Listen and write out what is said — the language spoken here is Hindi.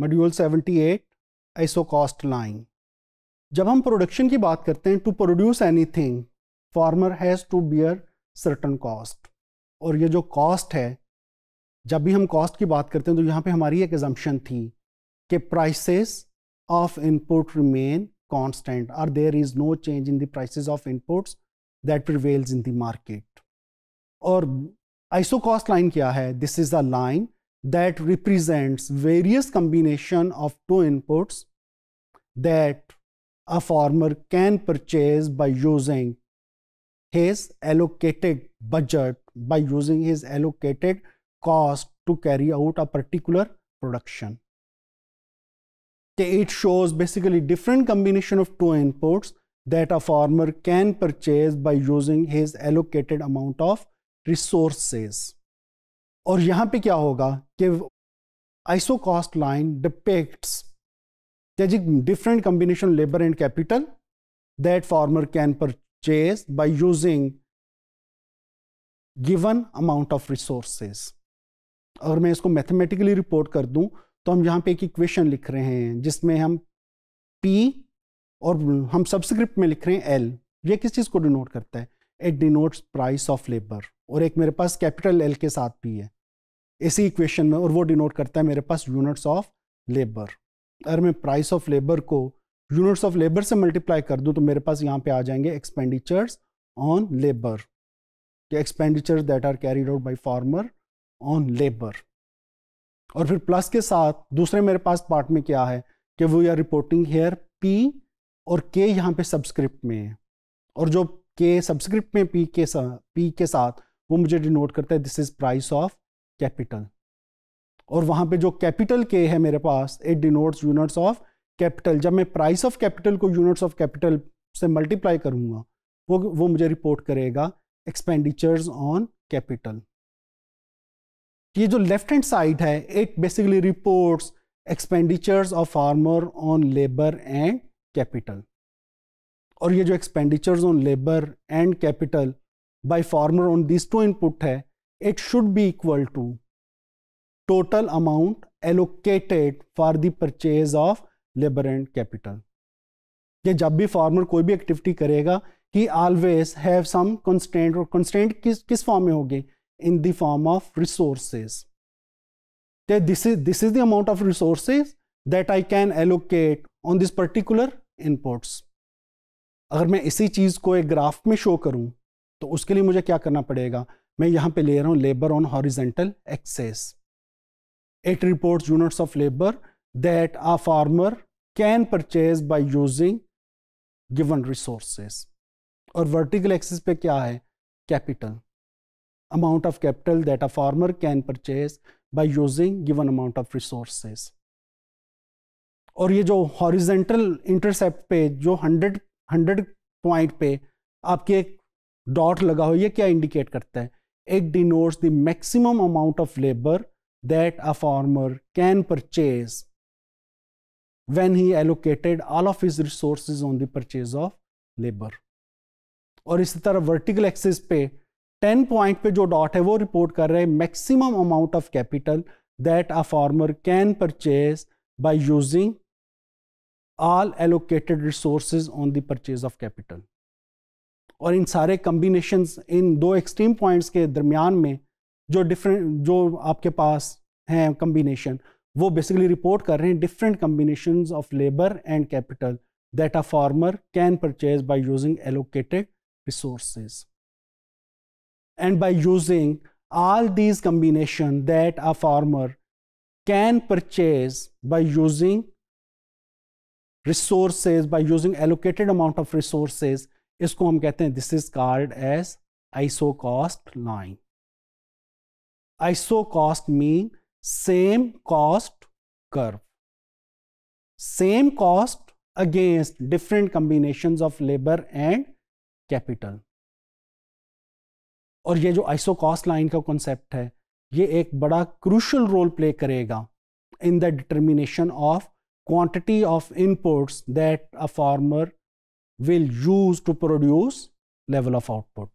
मॉड्यूल 78 कॉस्ट लाइन जब हम प्रोडक्शन की बात करते हैं to produce anything farmer has to bear certain cost और ये जो कॉस्ट है जब भी हम कॉस्ट की बात करते हैं तो यहाँ पे हमारी एक एजम्पन थी कि prices of input remain constant और there is no change in the prices of inputs that prevails in the market और आइसो कॉस्ट लाइन क्या है this is a line that represents various combination of two inputs that a farmer can purchase by using his allocated budget by using his allocated cost to carry out a particular production. It shows basically different combination of two inputs that a farmer can purchase by using his allocated amount of resources. और यहाँ पे क्या होगा कि iso cost line depicts different combination labour and capital that farmer can purchase by using given amount of resources अगर मैं इसको मैथमेटिकली रिपोर्ट कर दूं तो हम यहाँ पे एक इक्वेशन लिख रहे हैं जिसमें हम पी और हम सबस्क्रिप्ट में लिख रहे हैं एल ये किस चीज़ को डिनोट करता है it denotes price of labour और एक मेरे पास कैपिटल एल के साथ भी है इसी इक्वेशन में और वो डिनोट करता है मेरे पास यूनिट्स ऑफ लेबर अगर मैं प्राइस ऑफ लेबर को यूनिट्स ऑफ लेबर से मल्टीप्लाई कर दूं तो मेरे पास यहाँ पे आ जाएंगे expenditures on labour expenditure that are carried out by farmer on labour और फिर प्लस के साथ दूसरे मेरे पास पार्ट में क्या है कि वो यार रिपोर्टिंग हेयर पी और के यहाँ पे सब्सक्रिप्ट में है और जो के सब्सक्रिप्ट में पी के साथ पी के साथ वो मुझे डिनोट करता है this is price of capital और वहां पे जो कैपिटल के है मेरे पास it denotes units of capital जब मैं प्राइस ऑफ कैपिटल को यूनिट्स ऑफ कैपिटल से मल्टीप्लाई करूंगा वो वो मुझे रिपोर्ट करेगा एक्सपेंडिचर्स ऑन कैपिटल ये जो लेफ्ट हैंड साइड है it basically reports expenditures of farmer on labour and capital और ये जो expenditures on labour and capital by farmer on these two input hai, it should be equal to total amount allocated for the purchase of labor and capital. ये जब भी फार्मर कोई भी एक्टिविटी करेगा he always have some constant और कंस्टेंट किस किस फॉर्म में होगी in the form of resources this is this is the amount of resources that I can allocate on this particular inputs अगर मैं इसी चीज़ को एक ग्राफ में शो करूं तो उसके लिए मुझे क्या करना पड़ेगा मैं यहां पे ले रहा हूं labour on horizontal axis it reports units of labour that a farmer can purchase by using given resources और वर्टिकल एक्सेस पे क्या है capital amount of capital that a farmer can purchase by using given amount of resources और ये जो हॉरिजेंटल इंटरसेप्ट पे जो हंड्रेड हंड्रेड पॉइंट पे आपके एक डॉट लगा हुआ ये क्या इंडिकेट करता है it denotes the maximum amount of labour that a farmer can purchase when he allocated all of his resources on the purchase of labour और इसी तरह वर्टिकल एक्सिस पे टेन पॉइंट पे जो डॉट है वो रिपोर्ट कर रहे हैं maximum amount of capital that a farmer can purchase by using all allocated resources on the purchase of capital और इन सारे कम्बिनेशनस इन दो एक्सट्रीम पॉइंट्स के दरमियान में जो डिफरेंट जो आपके पास हैं कम्बिनेशन वो बेसिकली रिपोर्ट कर रहे हैं different combination of labour and capital that a farmer can purchase by using allocated resources and by using all these combination that a farmer can purchase by using resources by using allocated amount of resources इसको हम कहते हैं this is called as iso cost line iso cost mean same cost curve same cost against different combination of labour and capital और ये जो आइसो कॉस्ट लाइन का कॉन्सेप्ट है ये एक बड़ा क्रूशल रोल प्ले करेगा in the determination of quantity of inputs that a farmer will use to produce level of output.